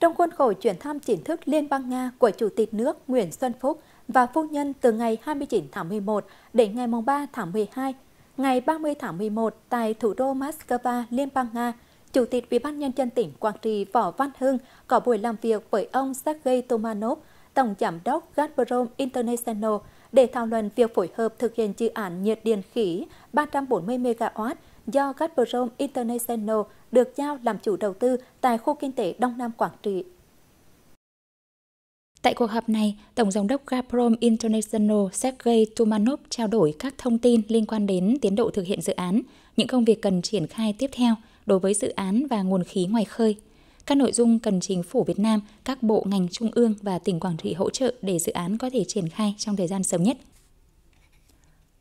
Trong khuôn khổ chuyến thăm chính thức Liên bang Nga của Chủ tịch nước Nguyễn Xuân Phúc và phu nhân từ ngày 29 tháng 11 đến ngày 3 tháng 12, ngày 30 tháng 11 tại thủ đô Moscow, Liên bang Nga, Chủ tịch Ủy ban nhân dân tỉnh Quảng Trị Võ Văn Hưng có buổi làm việc với ông Sergei Tomanov, Tổng giám đốc Gazprom International để thảo luận việc phối hợp thực hiện dự án nhiệt điện khí 340 MW do Gazprom International được giao làm chủ đầu tư tại khu kinh tế Đông Nam Quảng Trị. Tại cuộc họp này, Tổng giám đốc Gazprom International Sergei Tumanov trao đổi các thông tin liên quan đến tiến độ thực hiện dự án, những công việc cần triển khai tiếp theo đối với dự án và nguồn khí ngoài khơi. Các nội dung cần chính phủ Việt Nam, các bộ ngành trung ương và tỉnh Quảng Trị hỗ trợ để dự án có thể triển khai trong thời gian sớm nhất.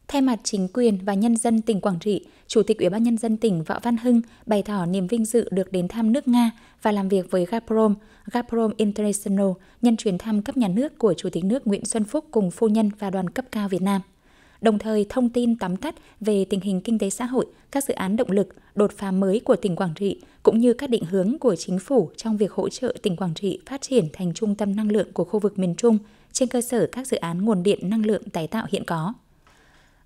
Thay mặt chính quyền và nhân dân tỉnh Quảng Trị, Chủ tịch Ủy ban nhân dân tỉnh Võ Văn Hưng bày tỏ niềm vinh dự được đến thăm nước Nga và làm việc với Gazprom, Gazprom International nhân chuyến thăm cấp nhà nước của Chủ tịch nước Nguyễn Xuân Phúc cùng phu nhân và đoàn cấp cao Việt Nam. Đồng thời thông tin tóm tắt về tình hình kinh tế xã hội, các dự án động lực, đột phá mới của tỉnh Quảng Trị cũng như các định hướng của chính phủ trong việc hỗ trợ tỉnh Quảng Trị phát triển thành trung tâm năng lượng của khu vực miền Trung trên cơ sở các dự án nguồn điện năng lượng tái tạo hiện có.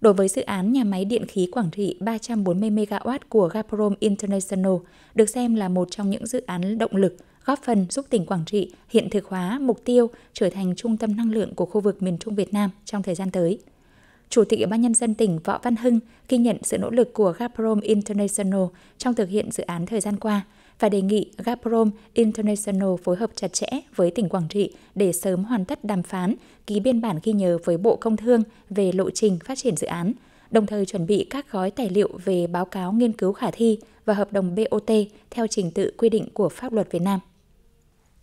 Đối với dự án nhà máy điện khí Quảng Trị 340 MW của Gazprom International được xem là một trong những dự án động lực góp phần giúp tỉnh Quảng Trị hiện thực hóa mục tiêu trở thành trung tâm năng lượng của khu vực miền Trung Việt Nam trong thời gian tới. Chủ tịch Ủy ban nhân dân tỉnh Võ Văn Hưng ghi nhận sự nỗ lực của Gazprom International trong thực hiện dự án thời gian qua, và đề nghị Gazprom International phối hợp chặt chẽ với tỉnh Quảng Trị để sớm hoàn tất đàm phán, ký biên bản ghi nhớ với Bộ Công Thương về lộ trình phát triển dự án, đồng thời chuẩn bị các gói tài liệu về báo cáo nghiên cứu khả thi và hợp đồng BOT theo trình tự quy định của pháp luật Việt Nam.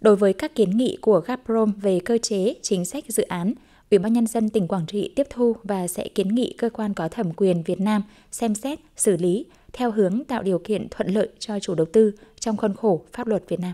Đối với các kiến nghị của Gazprom về cơ chế, chính sách dự án, Ủy ban nhân dân tỉnh Quảng Trị tiếp thu và sẽ kiến nghị cơ quan có thẩm quyền Việt Nam xem xét, xử lý theo hướng tạo điều kiện thuận lợi cho chủ đầu tư trong khuôn khổ pháp luật Việt Nam.